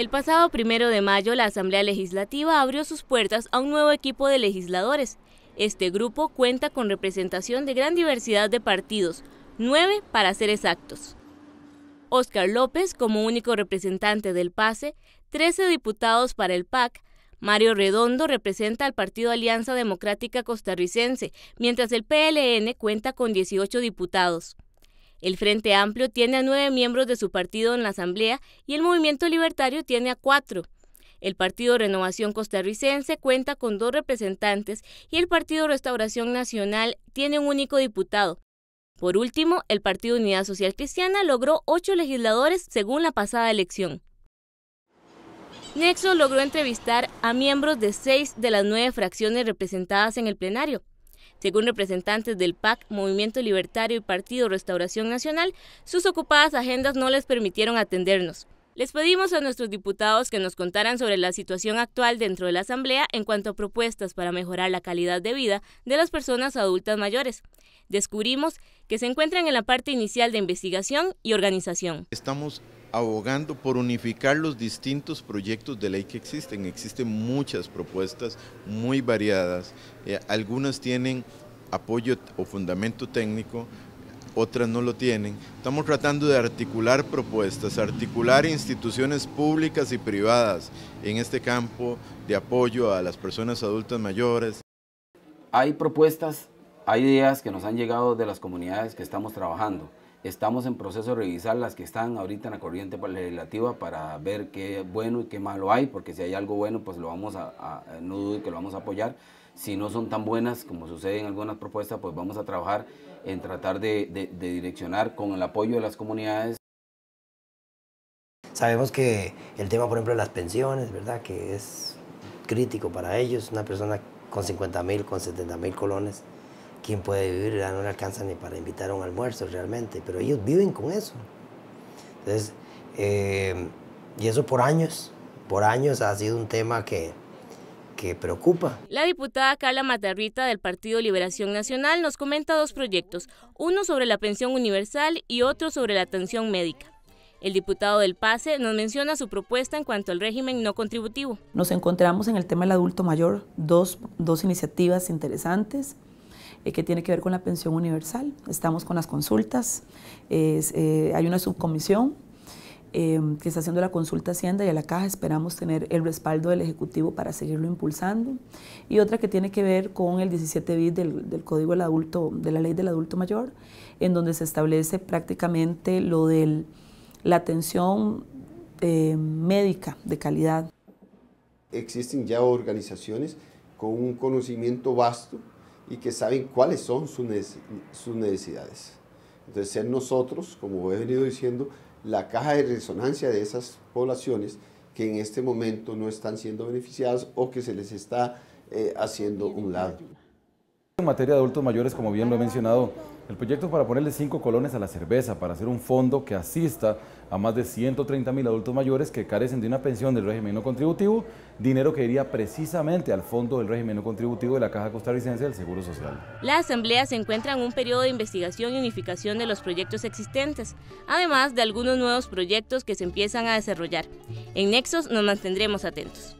El pasado primero de mayo, la Asamblea Legislativa abrió sus puertas a un nuevo equipo de legisladores. Este grupo cuenta con representación de gran diversidad de partidos, nueve para ser exactos. Óscar López como único representante del PASE, 13 diputados para el PAC, Mario Redondo representa al Partido Alianza Democrática Costarricense, mientras el PLN cuenta con 18 diputados. El Frente Amplio tiene a nueve miembros de su partido en la Asamblea y el Movimiento Libertario tiene a cuatro. El Partido Renovación Costarricense cuenta con dos representantes y el Partido Restauración Nacional tiene un único diputado. Por último, el Partido Unidad Social Cristiana logró ocho legisladores según la pasada elección. Nexo logró entrevistar a miembros de seis de las nueve fracciones representadas en el plenario. Según representantes del PAC, Movimiento Libertario y Partido Restauración Nacional, sus ocupadas agendas no les permitieron atendernos. Les pedimos a nuestros diputados que nos contaran sobre la situación actual dentro de la Asamblea en cuanto a propuestas para mejorar la calidad de vida de las personas adultas mayores. Descubrimos que se encuentran en la parte inicial de investigación y organización. Estamos abogando por unificar los distintos proyectos de ley que existen. Existen muchas propuestas muy variadas, eh, algunas tienen apoyo o fundamento técnico, otras no lo tienen. Estamos tratando de articular propuestas, articular instituciones públicas y privadas en este campo de apoyo a las personas adultas mayores. Hay propuestas hay ideas que nos han llegado de las comunidades que estamos trabajando. Estamos en proceso de revisar las que están ahorita en la corriente legislativa para ver qué bueno y qué malo hay, porque si hay algo bueno, pues lo vamos a, eh, no dude que lo vamos a apoyar. Si no son tan buenas como sucede en algunas propuestas, pues vamos a trabajar en tratar de, de direccionar con el apoyo de las comunidades Sabemos que el tema, por ejemplo, de las pensiones, ¿verdad? Que es crítico para ellos. Una persona con 50 mil, con 70 mil colones ¿Quién puede vivir? Ya ah, no le alcanza ni para invitar a un almuerzo realmente, pero ellos viven con eso. Entonces, eh, y eso por años, por años ha sido un tema que, que preocupa. La diputada Carla Matarrita del Partido Liberación Nacional nos comenta dos proyectos, uno sobre la pensión universal y otro sobre la atención médica. El diputado del PASE nos menciona su propuesta en cuanto al régimen no contributivo. Nos encontramos en el tema del adulto mayor dos, dos iniciativas interesantes. Eh, que tiene que ver con la pensión universal. Estamos con las consultas, eh, hay una subcomisión em, que está haciendo la consulta Hacienda y a la Caja. Esperamos tener el respaldo del Ejecutivo para seguirlo impulsando. Y otra que tiene que ver con el 17 bis del, Código del Adulto, de la Ley del Adulto Mayor, en donde se establece prácticamente lo de la atención em, médica de calidad. Existen ya organizaciones con un conocimiento vasto y que saben cuáles son sus, necesidades. Entonces, ser nosotros, como he venido diciendo, la caja de resonancia de esas poblaciones que en este momento no están siendo beneficiadas o que se les está eh, haciendo un lado. En materia de adultos mayores, como bien lo he mencionado, el proyecto es para ponerle cinco colones a la cerveza, para hacer un fondo que asista a más de 130 mil adultos mayores que carecen de una pensión del régimen no contributivo, dinero que iría precisamente al fondo del régimen no contributivo de la Caja Costarricense del Seguro Social. La Asamblea se encuentra en un periodo de investigación y unificación de los proyectos existentes, además de algunos nuevos proyectos que se empiezan a desarrollar. En Nexos nos mantendremos atentos.